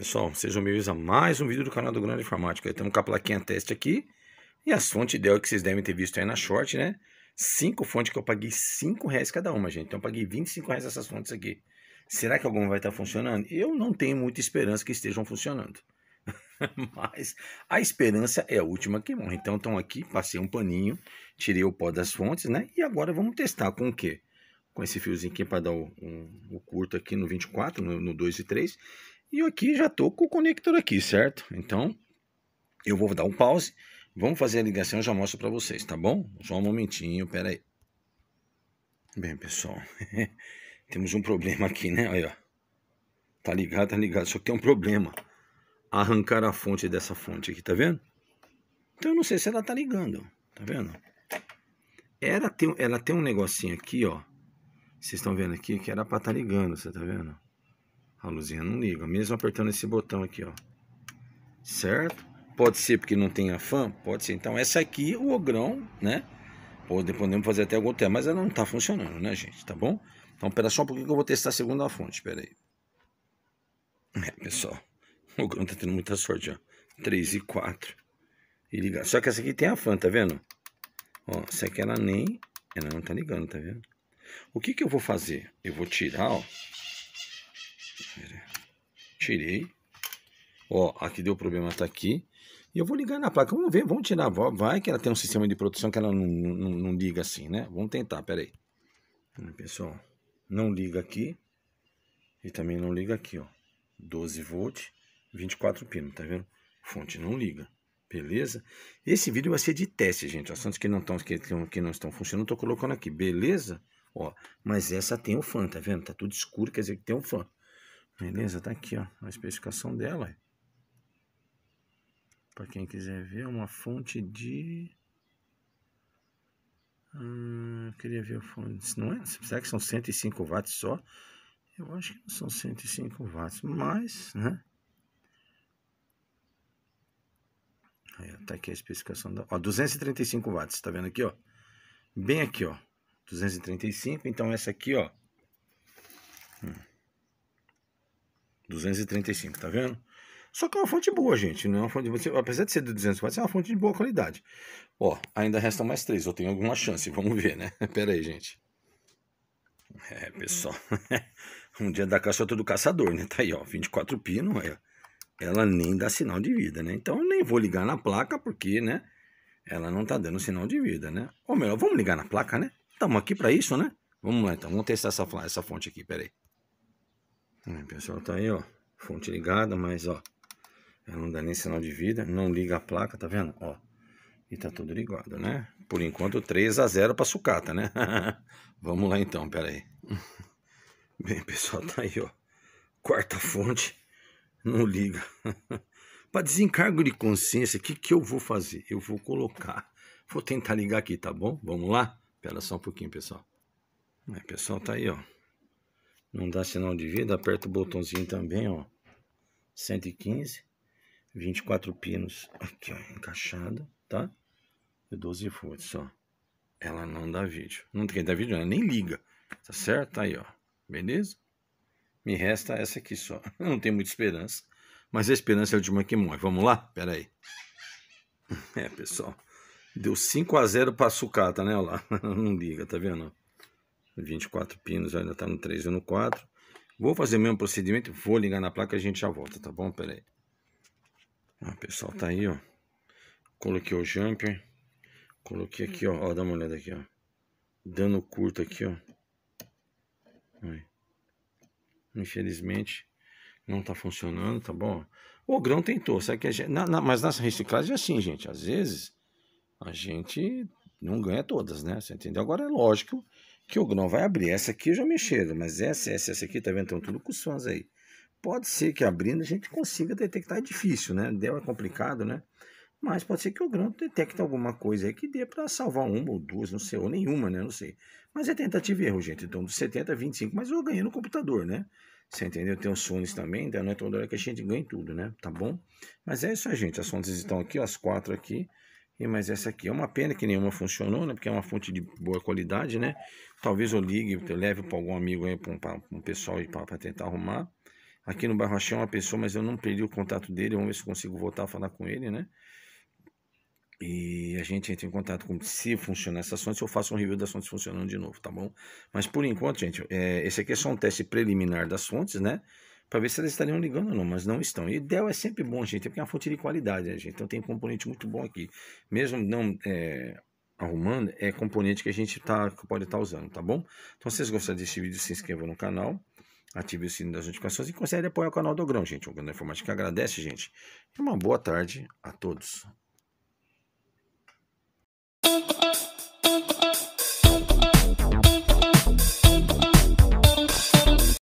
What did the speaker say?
pessoal? Sejam bem-vindos a mais um vídeo do canal do Grande Informática. Estamos com a plaquinha teste aqui. E as fontes dela que vocês devem ter visto aí na short, né? Cinco fontes que eu paguei 5 reais cada uma, gente. Então eu paguei 25 reais essas fontes aqui. Será que alguma vai estar funcionando? Eu não tenho muita esperança que estejam funcionando. Mas a esperança é a última que morre. Então estão aqui, passei um paninho, tirei o pó das fontes, né? E agora vamos testar com o quê? Com esse fiozinho aqui para dar o, um, o curto aqui no 24, no, no 2 e 3. E aqui já estou com o conector aqui, certo? Então, eu vou dar um pause, vamos fazer a ligação e já mostro para vocês, tá bom? Só um momentinho, pera aí. Bem, pessoal, temos um problema aqui, né? Olha, tá ligado, tá ligado, só que tem um problema. Arrancar a fonte dessa fonte aqui, tá vendo? Então eu não sei se ela tá ligando, tá vendo? Ela tem, ela tem um negocinho aqui, ó. Vocês estão vendo aqui que era pra tá ligando, você tá vendo? A luzinha não liga, mesmo apertando esse botão aqui, ó. Certo? Pode ser porque não tem a fã? Pode ser. Então essa aqui, o ogrão, né? Ou podemos fazer até algum tempo, mas ela não tá funcionando, né, gente? Tá bom? Então pera só um pouquinho que eu vou testar a segunda fonte, pera aí. É, pessoal, o ogrão tá tendo muita sorte, ó. 3 e 4. E ligar. Só que essa aqui tem a fã, tá vendo? Ó, essa aqui ela nem... Ela não tá ligando, tá vendo? O que que eu vou fazer? Eu vou tirar, ó Tirei. Ó, aqui deu problema, tá aqui. E eu vou ligar na placa. Vamos ver, vamos tirar. Vai que ela tem um sistema de produção que ela não, não, não liga assim, né? Vamos tentar, peraí. Hum, pessoal, não liga aqui. E também não liga aqui, ó. 12 volts, 24 pinos, tá vendo? Fonte não liga. Beleza? Esse vídeo vai ser de teste, gente. As fontes que não estão que, que não estão funcionando, eu tô colocando aqui, beleza? Ó, mas essa tem o um fã, tá vendo? Tá tudo escuro, quer dizer que tem um fã. Beleza, tá aqui ó, a especificação dela. Para quem quiser ver, é uma fonte de... Hum, queria ver a fonte. Não é? Será que são 105 watts só? Eu acho que não são 105 watts, mas, né? Aí, tá aqui a especificação da... Ó, 235 watts, tá vendo aqui, ó? Bem aqui, ó. 235, então essa aqui, ó. 235, tá vendo? Só que é uma fonte boa, gente. Não é uma fonte, você, apesar de ser de 240, é uma fonte de boa qualidade. Ó, ainda restam mais três. Eu tenho alguma chance. Vamos ver, né? Pera aí, gente. É, pessoal. um dia da caçota do caçador, né? Tá aí, ó. 24 pino. Ó, ela nem dá sinal de vida, né? Então eu nem vou ligar na placa, porque, né? Ela não tá dando sinal de vida, né? Ou melhor, vamos ligar na placa, né? Estamos aqui para isso, né? Vamos lá, então. Vamos testar essa, essa fonte aqui. Pera aí. O pessoal tá aí, ó. Fonte ligada, mas ó. Ela não dá nem sinal de vida. Não liga a placa, tá vendo? Ó. E tá tudo ligado, né? Por enquanto, 3 a 0 pra sucata, né? Vamos lá então, pera aí. Bem, pessoal, tá aí, ó. Quarta fonte. Não liga. Para desencargo de consciência, o que, que eu vou fazer? Eu vou colocar. Vou tentar ligar aqui, tá bom? Vamos lá? Pera só um pouquinho, pessoal. É, pessoal, tá aí, ó não dá sinal de vida, aperta o botãozinho também, ó. 115, 24 pinos aqui, ó, encaixada, tá? E 12 volts só. Ela não dá vídeo. Não que dar vídeo, ela nem liga. Tá certo? Tá aí, ó. Beleza? Me resta essa aqui só. Eu não tenho muita esperança. Mas a esperança é de uma que morre. Vamos lá? Pera aí. É, pessoal. Deu 5 a 0 pra sucata, né? Olha lá. Não liga, tá vendo? 24 pinos, ainda está no 3 e no 4. Vou fazer o mesmo procedimento, vou ligar na placa e a gente já volta, tá bom? Pera aí. Ah, pessoal, tá aí, ó. Coloquei o jumper. Coloquei aqui, ó. ó dá uma olhada aqui, ó. Dando curto aqui, ó. Aí. Infelizmente, não tá funcionando, tá bom? O grão tentou, sabe que a gente, na, na, mas nas reciclagens é assim, gente. Às vezes, a gente não ganha todas, né? Você entendeu? Agora é lógico que o não vai abrir. Essa aqui já mexeram, mas essa, essa, essa aqui, tá vendo? Estão tudo com sons aí. Pode ser que abrindo a gente consiga detectar, é difícil, né? deu é complicado, né? Mas pode ser que o grão detecte alguma coisa aí que dê para salvar uma ou duas, não sei, ou nenhuma, né? Não sei. Mas é tentativa e erro, gente. Então, dos 70 a 25, mas eu ganhei no computador, né? Você entendeu? Tem os Sones também, então não é toda hora que a gente ganha tudo, né? Tá bom? Mas é isso aí, gente. As Sones estão aqui, as quatro aqui mas essa aqui é uma pena que nenhuma funcionou, né? Porque é uma fonte de boa qualidade, né? Talvez eu ligue, eu leve para algum amigo aí, para um, pessoal aí para tentar arrumar. Aqui no bairro achei é uma pessoa, mas eu não perdi o contato dele. Vamos ver se consigo voltar a falar com ele, né? E a gente entra em contato com se funcionar essas fontes, eu faço um review das fontes funcionando de novo, tá bom? Mas por enquanto, gente, é, esse aqui é só um teste preliminar das fontes, né? para ver se elas estariam ligando ou não, mas não estão. E Dell é sempre bom, gente, é porque é uma fonte de qualidade, né, gente? Então tem um componente muito bom aqui. Mesmo não é, arrumando, é componente que a gente tá, pode estar tá usando, tá bom? Então, se vocês gostaram deste vídeo, se inscrevam no canal, ative o sininho das notificações e considere apoiar o canal do Grão, gente. O é Grão da Informática agradece, gente. E uma boa tarde a todos.